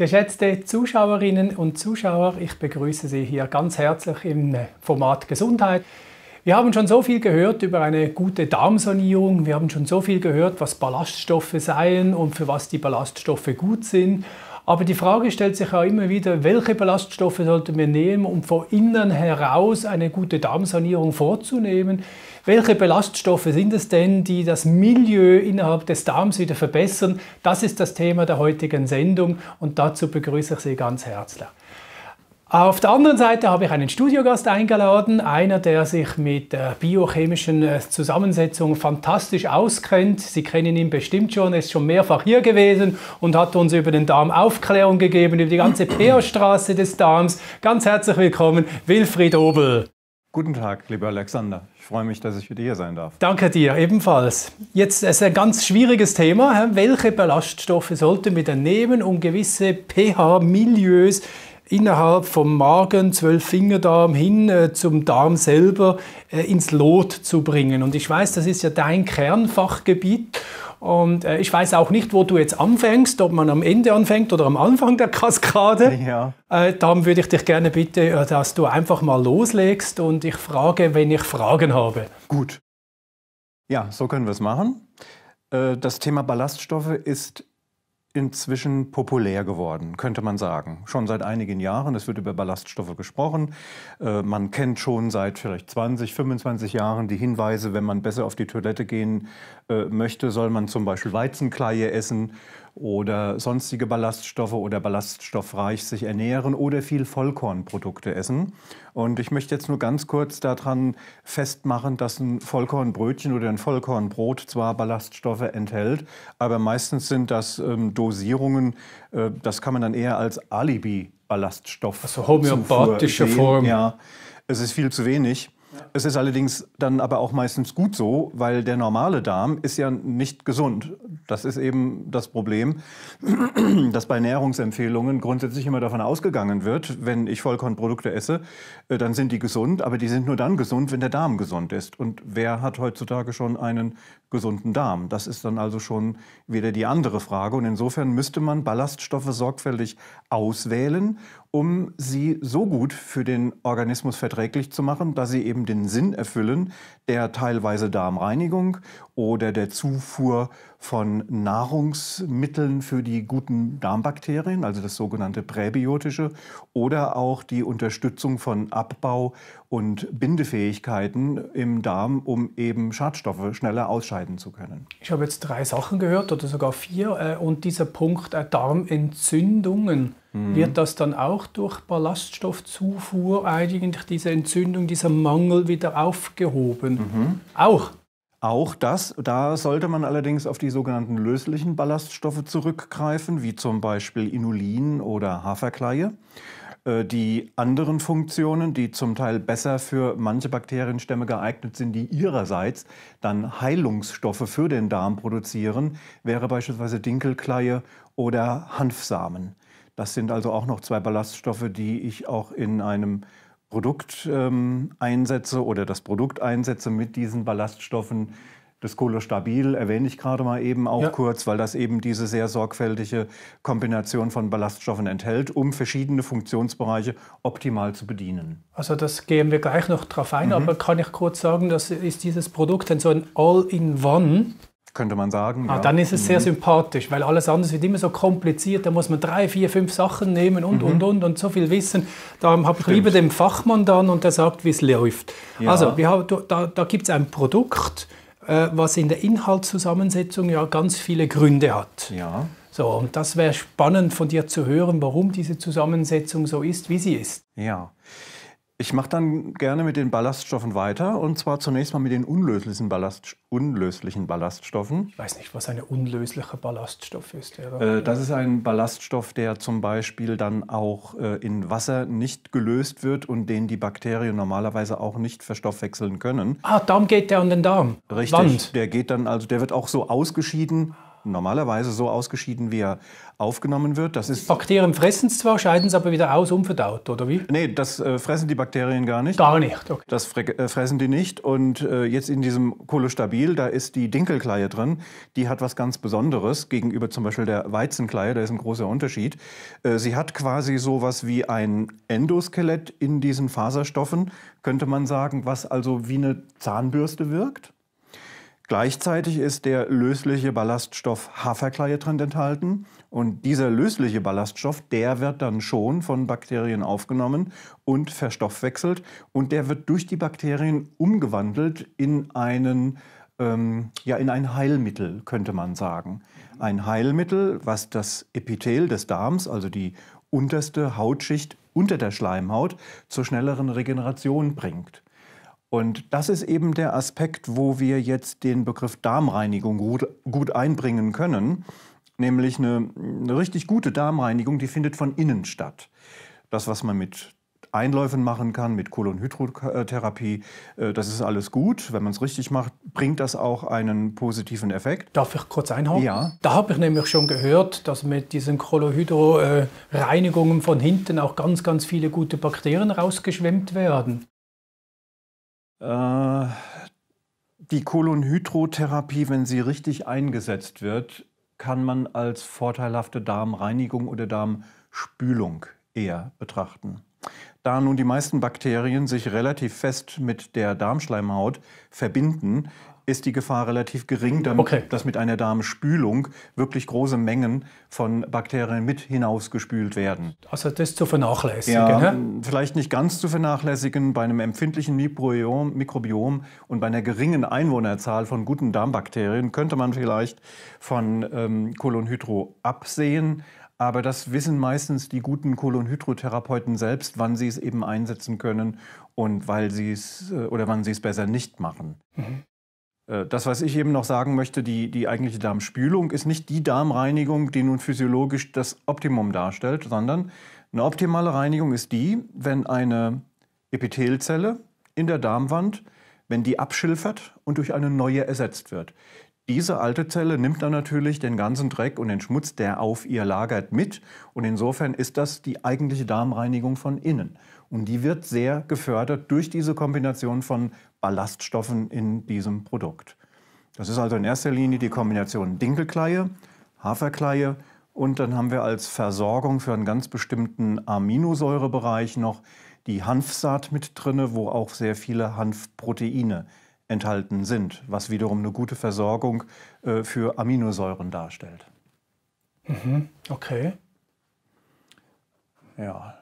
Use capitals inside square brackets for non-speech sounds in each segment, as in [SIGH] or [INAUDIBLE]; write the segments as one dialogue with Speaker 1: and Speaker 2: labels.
Speaker 1: Geschätzte Zuschauerinnen und Zuschauer, ich begrüße Sie hier ganz herzlich im äh, Format Gesundheit. Wir haben schon so viel gehört über eine gute Darmsanierung, wir haben schon so viel gehört, was Ballaststoffe seien und für was die Ballaststoffe gut sind. Aber die Frage stellt sich auch immer wieder, welche Ballaststoffe sollten wir nehmen, um von innen heraus eine gute Darmsanierung vorzunehmen? Welche Ballaststoffe sind es denn, die das Milieu innerhalb des Darms wieder verbessern? Das ist das Thema der heutigen Sendung und dazu begrüße ich Sie ganz herzlich. Auf der anderen Seite habe ich einen Studiogast eingeladen, einer, der sich mit der äh, biochemischen äh, Zusammensetzung fantastisch auskennt. Sie kennen ihn bestimmt schon, er ist schon mehrfach hier gewesen und hat uns über den Darm Aufklärung gegeben, über die ganze [CLEARS THROAT] Peerstraße des Darms. Ganz herzlich willkommen, Wilfried Obel. Guten Tag, lieber Alexander. Ich freue mich, dass ich wieder hier sein darf. Danke dir, ebenfalls. Jetzt ist ein ganz schwieriges Thema. Welche Ballaststoffe sollten wir denn nehmen, um gewisse pH-Milieus innerhalb vom Magen, zwölf Fingerdarm hin äh, zum Darm selber äh, ins Lot zu bringen. Und ich weiß, das ist ja dein Kernfachgebiet. Und äh, ich weiß auch nicht, wo du jetzt anfängst, ob man am Ende anfängt oder am Anfang der Kaskade. [LAUGHS] Ja. Äh, darum würde ich dich gerne bitten, äh, dass du einfach mal loslegst und ich frage, wenn ich Fragen habe. Gut. Ja, so können wir es machen.
Speaker 2: Äh, das Thema Ballaststoffe ist inzwischen populär geworden, könnte man sagen. Schon seit einigen Jahren. Es wird über Ballaststoffe gesprochen. Äh, man kennt schon seit vielleicht 20, 25 Jahren die Hinweise, wenn man besser auf die Toilette gehen äh, möchte, soll man zum Beispiel Weizenkleie essen oder sonstige Ballaststoffe oder ballaststoffreich sich ernähren oder viel Vollkornprodukte essen. Und ich möchte jetzt nur ganz kurz daran festmachen, dass ein Vollkornbrötchen oder ein Vollkornbrot zwar Ballaststoffe enthält, aber meistens sind das ähm, Dosierungen, äh, das kann man dann eher als Alibi-Ballaststoff. Also homöopathische Form. Ja, es ist viel zu wenig. Es ist allerdings dann aber auch meistens gut so, weil der normale Darm ist ja nicht gesund. Das ist eben das Problem, [CLEARS THROAT] dass bei Nährungsempfehlungen grundsätzlich immer davon ausgegangen wird, wenn ich Vollkornprodukte esse, äh, dann sind die gesund, aber die sind nur dann gesund, wenn der Darm gesund ist. Und wer hat heutzutage schon einen gesunden Darm? Das ist dann also schon wieder die andere Frage. Und insofern müsste man Ballaststoffe sorgfältig auswählen um sie so gut für den Organismus verträglich zu machen, dass sie eben den Sinn erfüllen der teilweise Darmreinigung oder der Zufuhr von Nahrungsmitteln für die guten Darmbakterien, also das sogenannte Präbiotische, oder auch die Unterstützung von Abbau und Bindefähigkeiten im Darm, um eben Schadstoffe schneller ausscheiden zu können.
Speaker 1: Ich habe jetzt drei Sachen gehört oder sogar vier äh, und dieser Punkt äh, Darmentzündungen. Mhm. Wird das dann auch durch Ballaststoffzufuhr eigentlich diese Entzündung, dieser Mangel wieder aufgehoben? Mhm. Auch? Auch das, da sollte man allerdings
Speaker 2: auf die sogenannten löslichen Ballaststoffe zurückgreifen, wie zum Beispiel Inulin oder Haferkleie. Äh, die anderen Funktionen, die zum Teil besser für manche Bakterienstämme geeignet sind, die ihrerseits dann Heilungsstoffe für den Darm produzieren, wäre beispielsweise Dinkelkleie oder Hanfsamen. Das sind also auch noch zwei Ballaststoffe, die ich auch in einem Produkteinsätze ähm, oder das Produkteinsätze mit diesen Ballaststoffen, das Kohlostabil erwähne ich gerade mal eben auch ja. kurz, weil das eben diese sehr sorgfältige Kombination von Ballaststoffen enthält, um verschiedene Funktionsbereiche optimal zu bedienen. Also
Speaker 1: das gehen wir gleich noch drauf ein, mhm. aber kann ich kurz sagen, das ist dieses Produkt dann so ein All-in-One könnte man sagen. Ah, ja. Dann ist es sehr mhm. sympathisch, weil alles andere wird immer so kompliziert. Da muss man drei, vier, fünf Sachen nehmen und, mhm. und, und und so viel wissen. Da habe ich lieber den Fachmann dann und der sagt, wie es läuft. Ja. Also, wir haben, da, da gibt es ein Produkt, äh, was in der Inhaltszusammensetzung ja ganz viele Gründe hat. Ja. So, und das wäre spannend von dir zu hören, warum diese Zusammensetzung so ist, wie sie ist.
Speaker 2: Ja. Ich mache dann gerne mit den Ballaststoffen weiter und zwar zunächst mal mit den unlöslichen, Ballast, unlöslichen Ballaststoffen.
Speaker 1: Ich weiß nicht, was ein unlöslicher Ballaststoff ist. Äh, das ist
Speaker 2: ein Ballaststoff, der zum Beispiel dann auch äh, in Wasser nicht gelöst wird und den die Bakterien normalerweise auch nicht verstoffwechseln können.
Speaker 1: Ah, darum geht der an den Darm.
Speaker 2: Richtig. Wand. Der geht dann also, der wird auch so ausgeschieden normalerweise so ausgeschieden, wie er aufgenommen wird. Das ist Bakterien fressen es zwar, scheiden es aber wieder aus, unverdaut, oder wie? Nee, das äh, fressen die Bakterien gar nicht. Gar nicht, okay. Das äh, fressen die nicht. Und äh, jetzt in diesem Kohlestabil, da ist die Dinkelkleie drin. Die hat was ganz Besonderes gegenüber zum Beispiel der Weizenkleie. Da ist ein großer Unterschied. Äh, sie hat quasi so was wie ein Endoskelett in diesen Faserstoffen, könnte man sagen, was also wie eine Zahnbürste wirkt. Gleichzeitig ist der lösliche Ballaststoff Haferkleie drin enthalten und dieser lösliche Ballaststoff, der wird dann schon von Bakterien aufgenommen und verstoffwechselt und der wird durch die Bakterien umgewandelt in einen ähm, ja in ein Heilmittel könnte man sagen. Ein Heilmittel, was das Epithel des Darms, also die unterste Hautschicht unter der Schleimhaut zur schnelleren Regeneration bringt. Und das ist eben der Aspekt, wo wir jetzt den Begriff Darmreinigung gut, gut einbringen können, nämlich eine, eine richtig gute Darmreinigung, die findet von innen statt. Das, was man mit Einläufen machen kann, mit Kolonhydrotherapie, äh, das ist alles gut. Wenn man es richtig macht, bringt das auch einen positiven Effekt. Darf ich
Speaker 1: kurz einhauen? Ja. Da habe ich nämlich schon gehört, dass mit diesen Kolonhydro-Reinigungen äh, von hinten auch ganz, ganz viele gute Bakterien rausgeschwemmt werden. Äh, die Kolonhydrotherapie, wenn sie richtig
Speaker 2: eingesetzt wird, kann man als vorteilhafte Darmreinigung oder Darmspülung eher betrachten. Da nun die meisten Bakterien sich relativ fest mit der Darmschleimhaut verbinden, ist die Gefahr relativ gering, damit, okay. dass mit einer Darmspülung wirklich große Mengen von Bakterien mit hinausgespült werden.
Speaker 1: Also das zu vernachlässigen. Ja, ne?
Speaker 2: Vielleicht nicht ganz zu vernachlässigen. Bei einem empfindlichen Mikrobiom, Mikrobiom und bei einer geringen Einwohnerzahl von guten Darmbakterien könnte man vielleicht von ähm, Kolonhydro absehen. Aber das wissen meistens die guten Kolonhydrotherapeuten selbst, wann sie es eben einsetzen können und weil sie es äh, oder wann sie es besser nicht machen. Mhm. Äh, das, was ich eben noch sagen möchte, die, die eigentliche Darmspülung ist nicht die Darmreinigung, die nun physiologisch das Optimum darstellt, sondern eine optimale Reinigung ist die, wenn eine Epithelzelle in der Darmwand, wenn die abschilfert und durch eine neue ersetzt wird. Diese alte Zelle nimmt dann natürlich den ganzen Dreck und den Schmutz, der auf ihr lagert, mit. Und insofern ist das die eigentliche Darmreinigung von innen. Und die wird sehr gefördert durch diese Kombination von Ballaststoffen in diesem Produkt. Das ist also in erster Linie die Kombination Dinkelkleie, Haferkleie und dann haben wir als Versorgung für einen ganz bestimmten Aminosäurebereich noch die Hanfsaat mit drinne, wo auch sehr viele Hanfproteine enthalten sind, was wiederum eine gute Versorgung äh, für Aminosäuren darstellt.
Speaker 1: Mhm, okay. Ja,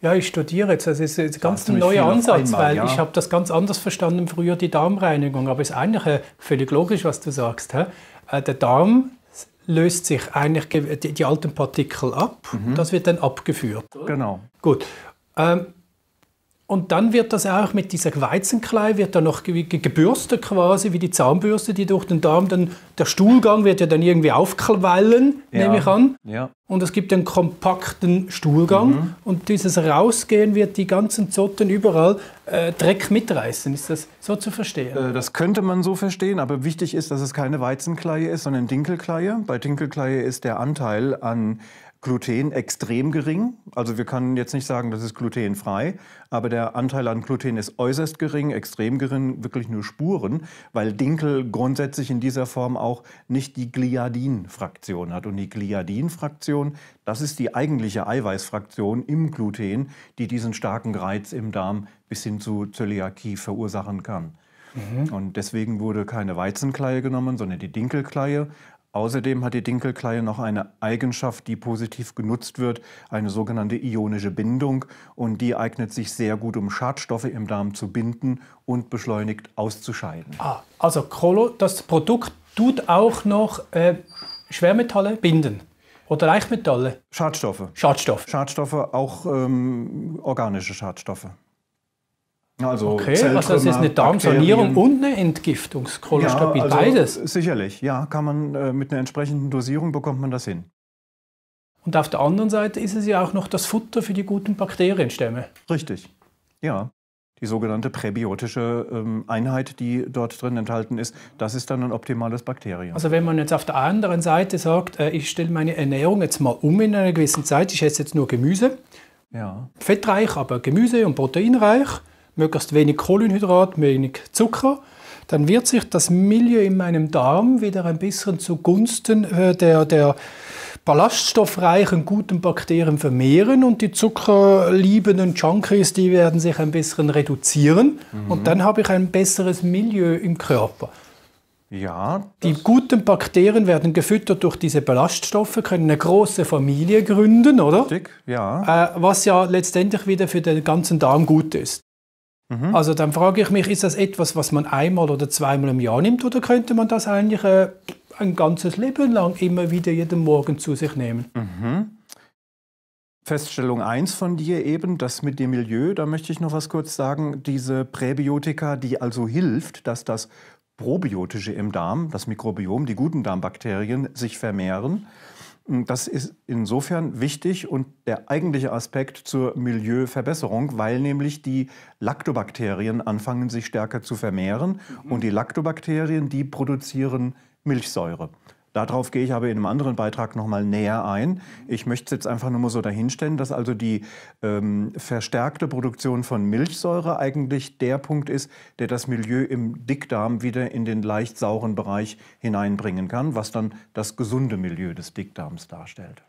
Speaker 1: ja, ich studiere jetzt. Das ist ein ganz ein neuer Ansatz, einmal, weil ja. ich habe das ganz anders verstanden früher, die Darmreinigung. Aber es ist eigentlich äh, völlig logisch, was du sagst. He? Äh, der Darm löst sich eigentlich die, alten Partikel ab. Mhm. Das wird dann abgeführt. Genau. Gut. Ähm, und dann wird das auch mit dieser Weizenklei, wird dann noch gebürstet quasi, wie die Zahnbürste, die durch den Darm, dann, der Stuhlgang wird ja dann irgendwie aufquellen, ja. nehme ich an. Ja. Und es gibt einen kompakten Stuhlgang mhm. und dieses Rausgehen wird die ganzen Zotten überall äh, Dreck mitreißen. Ist das so zu verstehen? Äh, das könnte man so verstehen, aber wichtig ist, dass es keine Weizenkleie ist,
Speaker 2: sondern Dinkelkleie. Bei Dinkelkleie ist der Anteil an Gluten extrem gering. Also wir können jetzt nicht sagen, das ist glutenfrei, aber der Anteil an Gluten ist äußerst gering, extrem gering, wirklich nur Spuren, weil Dinkel grundsätzlich in dieser Form auch nicht die Gliadin-Fraktion hat. Und die Gliadin-Fraktion, das ist die eigentliche Eiweißfraktion im Gluten, die diesen starken Reiz im Darm bis hin zu Zöliakie verursachen kann. Mhm. Und deswegen wurde keine Weizenkleie genommen, sondern die Dinkelkleie, Außerdem hat die Dinkelkleie noch eine Eigenschaft, die positiv genutzt wird, eine sogenannte ionische Bindung. Und die eignet sich sehr gut, um Schadstoffe im Darm zu binden
Speaker 1: und beschleunigt auszuscheiden. Ah, also Colo, das Produkt tut auch noch äh, Schwermetalle binden. Oder Leichtmetalle? Schadstoffe. Schadstoffe.
Speaker 2: Schadstoffe, auch ähm, organische Schadstoffe. Also okay, also das ist eine Darmsanierung Bakterien.
Speaker 1: und eine Entgiftungskolostabie, ja, also beides.
Speaker 2: Sicherlich, ja, kann man äh, mit einer entsprechenden Dosierung bekommt man das hin.
Speaker 1: Und auf der anderen Seite ist es ja auch noch
Speaker 2: das Futter für die guten Bakterienstämme. Richtig, ja. Die sogenannte präbiotische ähm, Einheit, die dort drin enthalten ist, das ist dann ein optimales Bakterium.
Speaker 1: Also wenn man jetzt auf der anderen Seite sagt, äh, ich stelle meine Ernährung jetzt mal um in einer gewissen Zeit, ich esse jetzt nur Gemüse, ja. fettreich, aber Gemüse und proteinreich, möglichst wenig Kohlenhydrat, wenig Zucker, dann wird sich das Milieu in meinem Darm wieder ein bisschen zugunsten äh, der, der ballaststoffreichen, guten Bakterien vermehren und die zuckerliebenden Junkies, die werden sich ein bisschen reduzieren mhm. und dann habe ich ein besseres Milieu im Körper. Ja. Die guten Bakterien werden gefüttert durch diese Ballaststoffe, können eine große Familie gründen, oder? Richtig, ja. Äh, was ja letztendlich wieder für den ganzen Darm gut ist. Mhm. Also dann frage ich mich, ist das etwas, was man einmal oder zweimal im Jahr nimmt oder könnte man das eigentlich äh, ein ganzes Leben lang immer wieder jeden Morgen zu sich nehmen? Mhm.
Speaker 2: Feststellung 1 von dir eben, das mit dem Milieu, da möchte ich noch was kurz sagen. Diese Präbiotika, die also hilft, dass das Probiotische im Darm, das Mikrobiom, die guten Darmbakterien sich vermehren Mm, das ist insofern wichtig und der eigentliche Aspekt zur Milieuverbesserung, weil nämlich die Lactobakterien anfangen sich stärker zu vermehren mhm. und die Lactobakterien, die produzieren Milchsäure. Darauf gehe ich aber in einem anderen Beitrag noch mal näher ein. Ich möchte es jetzt einfach nur mal so dahinstellen, dass also die ähm, verstärkte Produktion von Milchsäure eigentlich der Punkt ist, der das Milieu im Dickdarm wieder in den leicht sauren Bereich hineinbringen kann, was dann das gesunde Milieu des Dickdarms darstellt.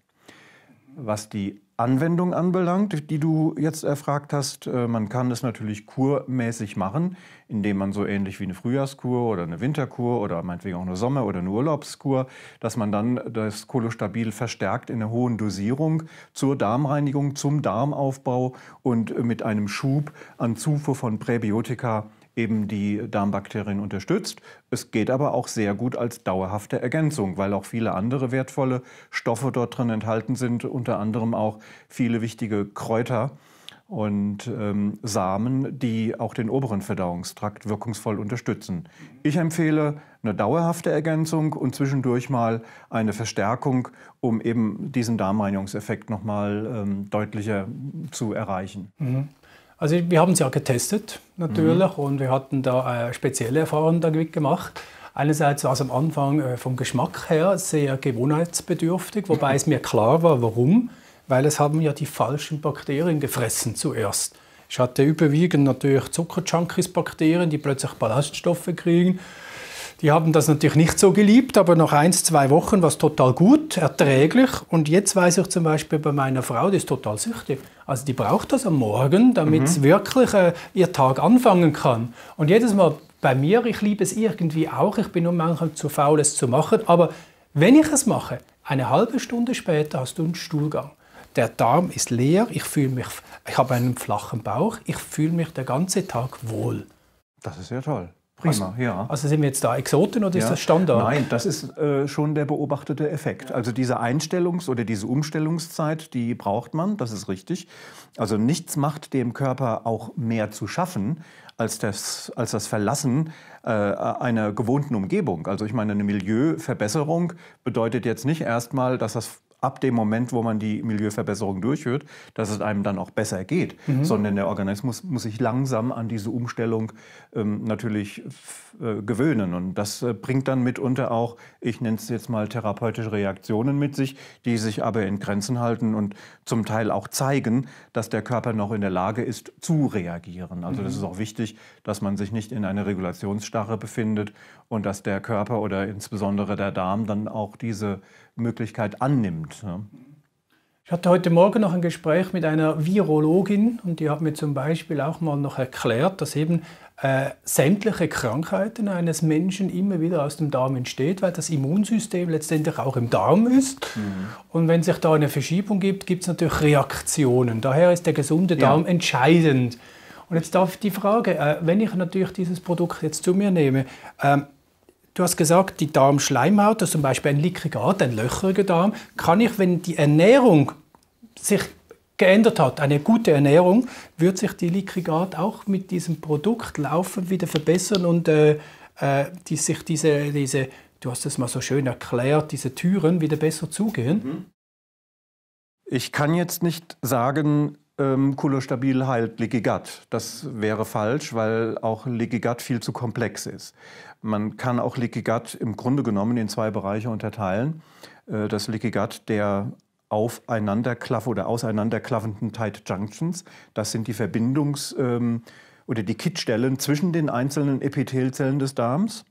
Speaker 2: Was die Anwendung anbelangt, die du jetzt erfragt hast, äh, man kann es natürlich kurmäßig machen, indem man so ähnlich wie eine Frühjahrskur oder eine Winterkur oder meinetwegen auch eine Sommer- oder eine Urlaubskur, dass man dann das Kolostabil verstärkt in einer hohen Dosierung zur Darmreinigung, zum Darmaufbau und mit einem Schub an Zufuhr von Präbiotika eben die Darmbakterien unterstützt. Es geht aber auch sehr gut als dauerhafte Ergänzung, weil auch viele andere wertvolle Stoffe dort drin enthalten sind, unter anderem auch viele wichtige Kräuter und ähm, Samen, die auch den oberen Verdauungstrakt wirkungsvoll unterstützen. Ich empfehle eine dauerhafte Ergänzung und zwischendurch mal eine Verstärkung, um eben diesen Darmreinigungseffekt nochmal ähm,
Speaker 1: deutlicher zu erreichen. Mhm. Also wir haben es ja getestet natürlich mhm. und wir hatten da äh, spezielle Erfahrungen damit gemacht. Einerseits war es am Anfang äh, vom Geschmack her sehr gewohnheitsbedürftig, wobei es mir klar war, warum. Weil es haben ja die falschen Bakterien gefressen zuerst. Ich hatte überwiegend natürlich Zuckerjunkies-Bakterien, die plötzlich Ballaststoffe kriegen die haben das natürlich nicht so geliebt, aber nach ein, zwei Wochen war es total gut, erträglich. Und jetzt weiß ich zum Beispiel bei meiner Frau, die ist total süchtig. Also die braucht das am Morgen, damit mhm. sie wirklich äh, ihr Tag anfangen kann. Und jedes Mal bei mir, ich liebe es irgendwie auch. Ich bin nur manchmal zu faul, es zu machen. Aber wenn ich es mache, eine halbe Stunde später hast du einen Stuhlgang. Der Darm ist leer, ich fühle mich, ich habe einen flachen Bauch, ich fühle mich den ganzen Tag wohl. Das ist ja toll. Prima, also, ja. Also sind wir jetzt da Exoten oder ja. ist das Standard? Nein, das
Speaker 2: ist äh, schon der beobachtete Effekt. Also diese Einstellungs- oder diese Umstellungszeit, die braucht man, das ist richtig. Also nichts macht dem Körper auch mehr zu schaffen als das, als das Verlassen äh, einer gewohnten Umgebung. Also ich meine, eine Milieuverbesserung bedeutet jetzt nicht erstmal, dass das ab dem Moment, wo man die Milieuverbesserung durchführt, dass es einem dann auch besser geht, mhm. sondern der Organismus muss sich langsam an diese Umstellung ähm, natürlich äh, gewöhnen. Und das äh, bringt dann mitunter auch, ich nenne es jetzt mal therapeutische Reaktionen mit sich, die sich aber in Grenzen halten und zum Teil auch zeigen, dass der Körper noch in der Lage ist, zu reagieren. Also mhm. das ist auch wichtig, dass man sich nicht in einer Regulationsstarre befindet und dass der Körper oder insbesondere der Darm dann auch diese Möglichkeit annimmt.
Speaker 1: Ich hatte heute Morgen noch ein Gespräch mit einer Virologin und die hat mir zum Beispiel auch mal noch erklärt, dass eben äh, sämtliche Krankheiten eines Menschen immer wieder aus dem Darm entsteht, weil das Immunsystem letztendlich auch im Darm ist. Mhm. Und wenn sich da eine Verschiebung gibt, gibt es natürlich Reaktionen. Daher ist der gesunde Darm ja. entscheidend. Und jetzt darf die Frage, äh, wenn ich natürlich dieses Produkt jetzt zu mir nehme, äh, Du hast gesagt, die Darmschleimhaut, das zum Beispiel ein mickriger ein löcheriger Darm, kann ich, wenn die Ernährung sich geändert hat, eine gute Ernährung, wird sich die lickrige auch mit diesem Produkt laufend wieder verbessern und äh, äh die, sich diese, diese, du hast es mal so schön erklärt, diese Türen wieder besser zugehen? Mhm. Ich kann jetzt nicht
Speaker 2: sagen, ähm, kulostabil heilt Leaky Gut. Das wäre falsch, weil auch Leaky Gut viel zu komplex ist. Man kann auch Leaky Gut im Grunde genommen in zwei Bereiche unterteilen. Äh, das Leaky Gut der aufeinanderklaffen oder auseinanderklaffenden Tight Junctions, das sind die Verbindungs- ähm, oder die Kittstellen zwischen den einzelnen Epithelzellen des Darms.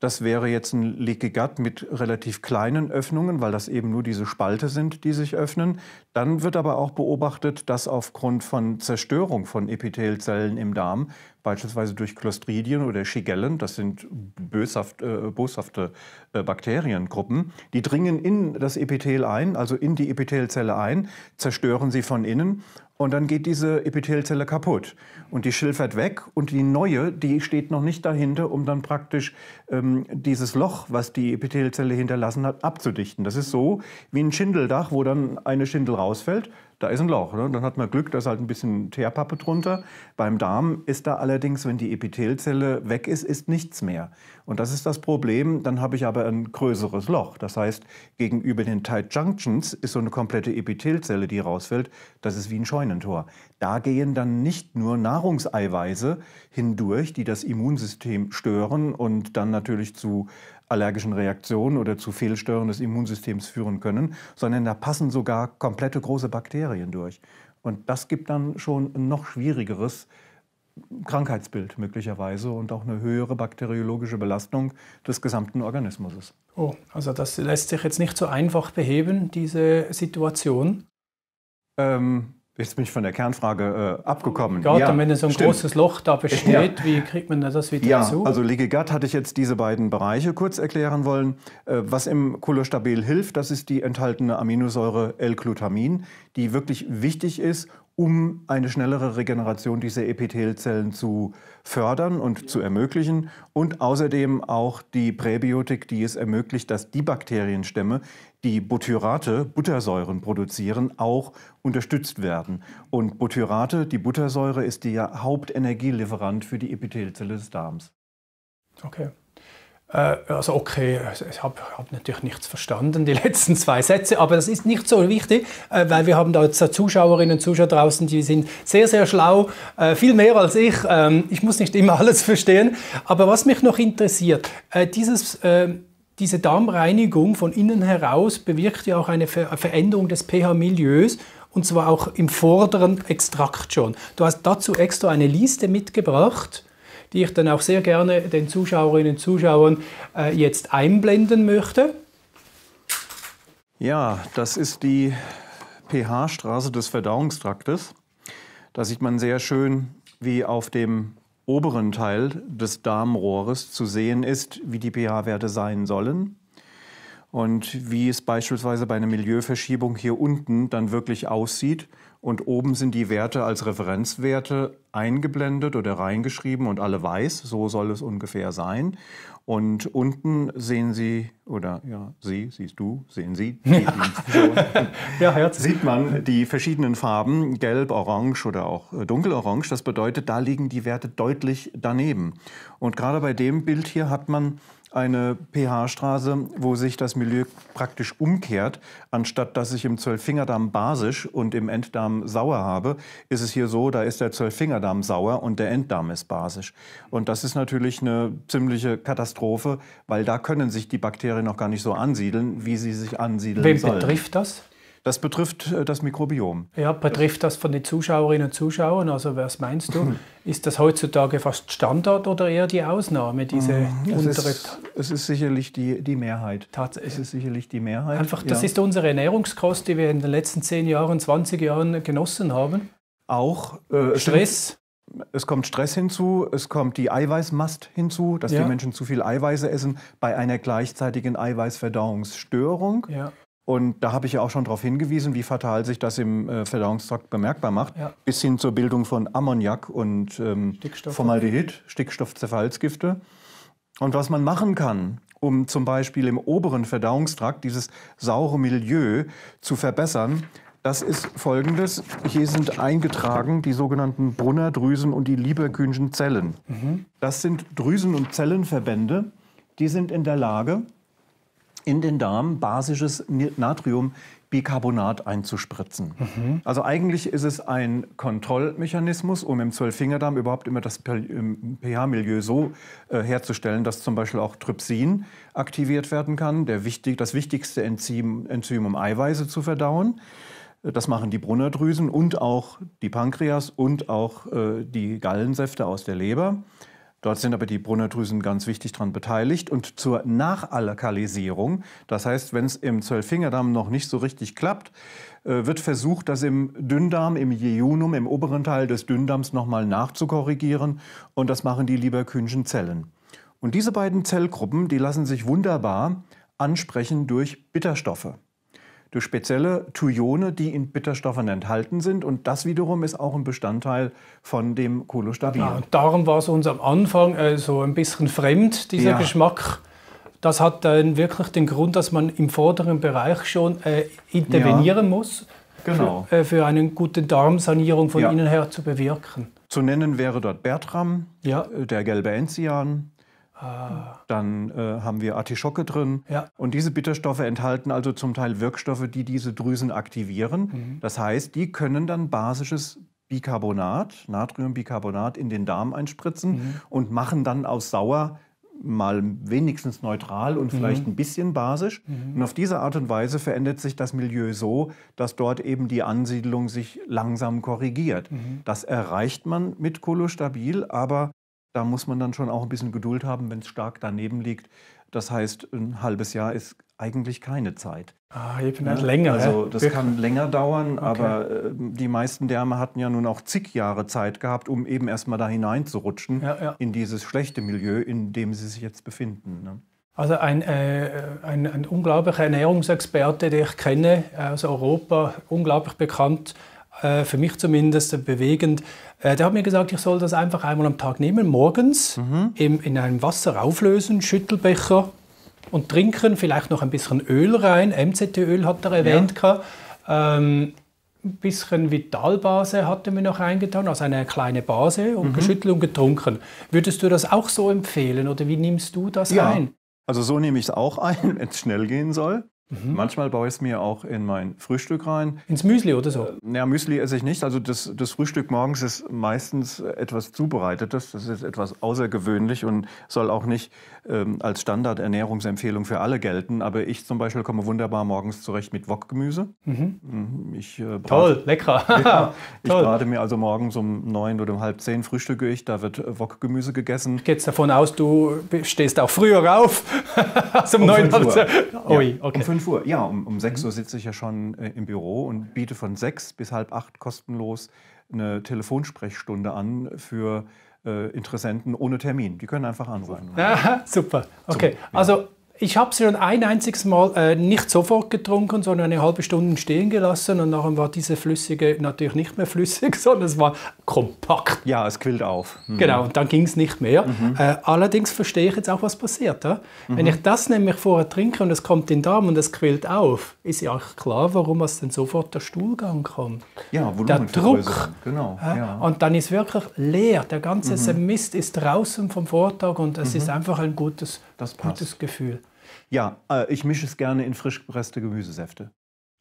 Speaker 2: Das wäre jetzt ein Leaky Gut mit relativ kleinen Öffnungen, weil das eben nur diese Spalte sind, die sich öffnen. Dann wird aber auch beobachtet, dass aufgrund von Zerstörung von Epithelzellen im Darm, beispielsweise durch Clostridien oder Shigellen, das sind böshaft, äh, boshafte äh, Bakteriengruppen, die dringen in das Epithel ein, also in die Epithelzelle ein, zerstören sie von innen und dann geht diese Epithelzelle kaputt und die schilfert weg und die neue, die steht noch nicht dahinter, um dann praktisch ähm, dieses Loch, was die Epithelzelle hinterlassen hat, abzudichten. Das ist so wie ein Schindeldach, wo dann eine Schindel raus rausfällt, da ist ein Loch. Ne? Dann hat man Glück, da ist halt ein bisschen Teerpappe drunter. Beim Darm ist da allerdings, wenn die Epithelzelle weg ist, ist nichts mehr. Und das ist das Problem. Dann habe ich aber ein größeres Loch. Das heißt, gegenüber den Tight Junctions ist so eine komplette Epithelzelle, die rausfällt. Das ist wie ein Scheunentor. Da gehen dann nicht nur Nahrungseiweiße hindurch, die das Immunsystem stören und dann natürlich zu allergischen Reaktionen oder zu Fehlstörungen des Immunsystems führen können, sondern da passen sogar komplette große Bakterien durch. Und das gibt dann schon ein noch schwierigeres Krankheitsbild möglicherweise und auch eine höhere bakteriologische Belastung des gesamten Organismus.
Speaker 1: Oh, also das lässt sich jetzt nicht so einfach beheben, diese Situation.
Speaker 2: Ähm, Jetzt bin ich
Speaker 1: von der Kernfrage äh, abgekommen. Gott, ja, wenn so ein stimmt. großes Loch da besteht, ja. wie kriegt man das wieder ja, zu? Also
Speaker 2: Ligigat hatte ich jetzt diese beiden Bereiche kurz erklären wollen. Äh, was im Cholestabil hilft, das ist die enthaltene Aminosäure L-Glutamin, die wirklich wichtig ist, um eine schnellere Regeneration dieser Epithelzellen zu fördern und ja. zu ermöglichen. Und außerdem auch die Präbiotik, die es ermöglicht, dass die Bakterienstämme, die Butyrate, Buttersäuren produzieren, auch unterstützt werden. Und Butyrate, die Buttersäure, ist der Hauptenergielieferant für die Epithelzelle des Darms.
Speaker 1: Okay. Äh, also okay, ich habe hab natürlich nichts verstanden, die [LAUGHS] letzten zwei Sätze, aber das ist nicht so wichtig, äh, weil wir haben da jetzt Zuschauerinnen und Zuschauer draußen, die sind sehr, sehr schlau, äh, viel mehr als ich. Ähm, ich muss nicht immer [LAUGHS] alles verstehen, aber was mich noch interessiert, dieses ähm, diese Darmreinigung von innen heraus bewirkt ja auch eine Veränderung des pH-Milieus und zwar auch im vorderen Extrakt schon. Du hast dazu extra eine Liste mitgebracht, die ich dann auch sehr gerne den Zuschauerinnen und Zuschauern äh, jetzt einblenden möchte.
Speaker 2: Ja, das ist die pH-Straße des Verdauungstraktes. Da sieht man sehr schön, wie auf dem oberen Teil des Darmrohres zu sehen ist, wie die pH-Werte sein sollen und wie es beispielsweise bei einer Milieuverschiebung hier unten dann wirklich aussieht. Und oben sind die Werte als Referenzwerte eingeblendet oder reingeschrieben und alle weiß, so soll es ungefähr sein. Und unten sehen Sie, oder ja, Sie, siehst du, sehen Sie, [LAUGHS] ja. [LAUGHS] ja, sieht man die verschiedenen Farben, gelb, orange oder auch äh, dunkelorange. Das bedeutet, da liegen die Werte deutlich daneben. Und gerade bei dem Bild hier hat man eine pH-Straße, wo sich das Milieu praktisch umkehrt. Anstatt dass ich im Zwölffingerdarm basisch und im Enddarm sauer habe, ist es hier so, da ist der Zwölffingerdarm sauer und der Enddarm ist basisch. Und das ist natürlich eine ziemliche Katastrophe, weil da können sich die Bakterien noch gar nicht so ansiedeln, wie sie sich ansiedeln Wen sollen. Wem betrifft das? Das betrifft äh, das Mikrobiom.
Speaker 1: Ja, betrifft das von den Zuschauerinnen und Zuschauern? Also was meinst du? [LAUGHS] ist das heutzutage fast Standard oder eher die Ausnahme, diese mhm, es ist,
Speaker 2: es ist sicherlich die, die Mehrheit. Tatsächlich. Es ist sicherlich die Mehrheit. Einfach, das ja. ist
Speaker 1: unsere Ernährungskost, die wir in den letzten 10 Jahren, 20 Jahren genossen haben.
Speaker 2: Auch äh, Stress. Es kommt Stress hinzu, es kommt die Eiweißmast hinzu, dass ja. die Menschen zu viel Eiweiße essen bei einer gleichzeitigen Eiweißverdauungsstörung. Ja. Und da habe ich ja auch schon darauf hingewiesen, wie fatal sich das im äh, Verdauungstrakt bemerkbar macht, ja. bis hin zur Bildung von Ammoniak und ähm, Stickstoff Formaldehyd, Stickstoffzerfallsgifte. Und was man machen kann, um zum Beispiel im oberen Verdauungstrakt dieses saure Milieu zu verbessern, das ist folgendes. Hier sind eingetragen die sogenannten Brunnerdrüsen und die Lieberkühnschen Zellen. Mhm. Das sind Drüsen- und Zellenverbände, die sind in der Lage, in den Darm basisches Natriumbicarbonat einzuspritzen. Mhm. Also eigentlich ist es ein Kontrollmechanismus, um im Zwölffingerdarm überhaupt immer das pH-Milieu so äh, herzustellen, dass zum Beispiel auch Trypsin aktiviert werden kann, der wichtig, das wichtigste Enzym, Enzym, um Eiweiße zu verdauen. Äh, das machen die Brunnerdrüsen und auch die Pankreas und auch äh, die Gallensäfte aus der Leber. Dort sind aber die Brunnerdrüsen ganz wichtig daran beteiligt. Und zur Nachalkalisierung, das heißt, wenn es im Zwölffingerdarm noch nicht so richtig klappt, äh, wird versucht, das im Dünndarm, im Jejunum, im oberen Teil des Dünndarms nochmal nachzukorrigieren. Und das machen die Lieberkühnchen Zellen. Und diese beiden Zellgruppen, die lassen sich wunderbar ansprechen durch Bitterstoffe durch spezielle Thuione, die in Bitterstoffen enthalten
Speaker 1: sind. Und das wiederum ist auch ein Bestandteil von dem Kolostabin. Ja, darum war es uns am Anfang äh, so ein bisschen fremd, dieser ja. Geschmack. Das hat dann wirklich den Grund, dass man im vorderen Bereich schon äh, intervenieren ja. muss, genau. für, äh, für, eine gute Darmsanierung von ja. innen her zu bewirken.
Speaker 2: Zu nennen wäre dort Bertram, ja. Äh, der gelbe Enzian, Ah. Dann äh, haben wir Artischocke drin. Ja. Und diese Bitterstoffe enthalten also zum Teil Wirkstoffe, die diese Drüsen aktivieren. Mhm. Das heißt, die können dann basisches Bicarbonat, Natriumbicarbonat in den Darm einspritzen mhm. und machen dann aus sauer mal wenigstens neutral und mhm. vielleicht mhm. ein bisschen basisch. Mhm. Und auf diese Art und Weise verändert sich das Milieu so, dass dort eben die Ansiedlung sich langsam korrigiert. Mhm. Das erreicht man mit Kolostabil, aber da muss man dann schon auch ein bisschen Geduld haben, wenn es stark daneben liegt. Das heißt, ein halbes Jahr ist eigentlich keine Zeit. Ah, ich bin halt länger. Also das wirklich? kann [LAUGHS] länger dauern, okay. aber äh, die meisten Därme hatten ja nun auch zig Jahre Zeit gehabt, um eben erstmal da hineinzurutschen ja, ja. in dieses schlechte Milieu, in dem sie sich jetzt befinden. Ne?
Speaker 1: Also ein, äh, ein, ein, unglaublicher Ernährungsexperte, den ich kenne aus Europa, unglaublich bekannt, äh, für mich zumindest bewegend. Äh, der hat mir gesagt, ich soll das einfach einmal am Tag nehmen, morgens mhm. im, in einem Wasser auflösen, Schüttelbecher und trinken, vielleicht noch ein bisschen Öl rein. MCT-Öl hat er erwähnt. Ja. Ähm, ein bisschen Vitalbase hatte mir noch reingetan, also eine kleine Base und mhm. geschüttelt und getrunken. Würdest du das auch so empfehlen oder wie nimmst du das ja. ein? Also so nehme ich es auch ein, [LAUGHS] wenn es schnell gehen
Speaker 2: soll. Mhm. Manchmal baue ich es mir auch in mein Frühstück rein.
Speaker 1: Ins Müsli oder
Speaker 2: so? ja, äh, Müsli esse ich nicht. Also das, das Frühstück morgens ist meistens etwas Zubereitetes. Das ist etwas außergewöhnlich und soll auch nicht ähm, als Standardernährungsempfehlung für alle gelten. Aber ich zum Beispiel komme wunderbar morgens zurecht mit Wokgemüse. Mhm. mhm. Ich, äh, Toll, lecker. [LAUGHS] ja, ich [LAUGHS] Toll. brate mir also morgens um neun oder um halb zehn frühstücke ich, da wird äh, Wokgemüse gegessen.
Speaker 1: Geht es davon aus, du stehst auch früher auf [LAUGHS] als um, um neun halb zehn? Ui, okay. Um
Speaker 2: fünf Uhr, ja, um, um sechs Uhr mhm. sitze ich ja schon äh, im Büro und biete von sechs bis halb acht kostenlos eine Telefonsprechstunde an für äh, Interessenten ohne
Speaker 1: Termin. Die können einfach anrufen. Ah, [LAUGHS] super. Okay, also ich habe sie schon ein einziges Mal äh, nicht sofort getrunken, sondern eine halbe Stunde stehen gelassen und nachher war diese flüssige natürlich nicht mehr [LAUGHS] flüssig, sondern es war kompakt. Ja, es quillt auf. Mhm. Genau, und dann ging es nicht mehr. Mhm. Äh, allerdings verstehe ich jetzt auch, was passiert. Ja? Mhm. Wenn ich das nämlich vorher trinke und es kommt in den Darm und es quillt auf, ist ja auch klar, warum es dann sofort der Stuhlgang kommt. Ja, Der Druck. Genau. Äh, ja. Und dann ist wirklich leer. Der ganze mhm. Mist ist draußen vom Vortag und es mhm. ist einfach ein gutes das passt. Gutes Gefühl.
Speaker 2: Ja, äh, ich mische es gerne in frisch gepresste Gemüsesäfte.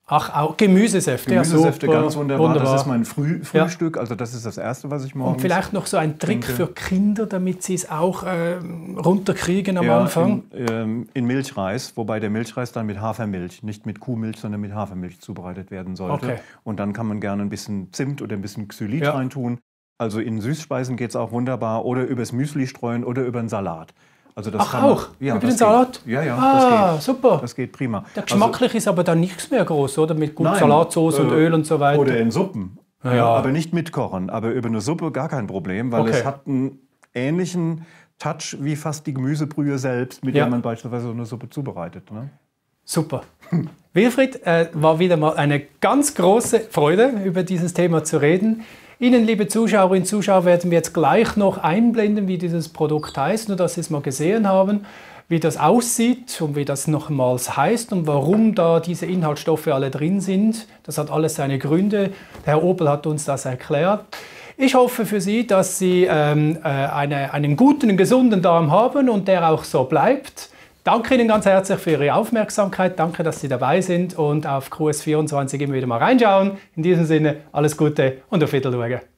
Speaker 2: Ach, auch Gemüsesäfte. Gemüsesäfte, ja, ganz wunderbar. wunderbar. Das ist mein Früh Frühstück, ja. also das ist das Erste, was ich morgen. Und vielleicht noch so ein Trick trinke. für
Speaker 1: Kinder, damit sie es auch äh, runterkriegen am ja, Anfang.
Speaker 2: In, ähm, in, Milchreis, wobei der Milchreis dann mit Hafermilch, nicht mit Kuhmilch, sondern mit Hafermilch zubereitet werden sollte. Okay. Und dann kann man gerne ein bisschen Zimt oder ein bisschen Xylit reintun. Also in Süßspeisen geht es auch wunderbar oder übers Müsli streuen oder über einen Salat. Also das Ach, kann, auch? Ja, Über den Salat? Geht. Ja, ja, ah, das geht. super. Das geht prima.
Speaker 1: Der also geschmacklich also, ist aber dann nichts mehr groß, oder? Mit gut nein, Salatsauce äh, und Öl und so weiter. Oder in Suppen.
Speaker 2: Ja. ja. Äh, aber nicht mitkochen. Aber über eine Suppe gar kein Problem, weil okay. es hat einen ähnlichen
Speaker 1: Touch wie fast die Gemüsebrühe selbst, mit ja. der man beispielsweise so eine Suppe zubereitet. Ne? Super. Wilfried, äh, war wieder mal eine ganz große Freude, über dieses Thema zu reden. Ihnen, liebe Zuschauerinnen und Zuschauer, werden wir jetzt gleich noch einblenden, wie dieses Produkt heißt, nur dass Sie es mal gesehen haben, wie das aussieht und wie das nochmals heißt und warum da diese Inhaltsstoffe alle drin sind. Das hat alles seine Gründe. Der Herr Opel hat uns das erklärt. Ich hoffe für Sie, dass Sie ähm, äh, eine, einen guten, gesunden Darm haben und der auch so bleibt. Danke Ihnen ganz herzlich für Ihre Aufmerksamkeit. Danke, dass Sie dabei sind und auf QS24 immer wieder mal reinschauen. In diesem Sinne alles Gute und auf Wiedersehen.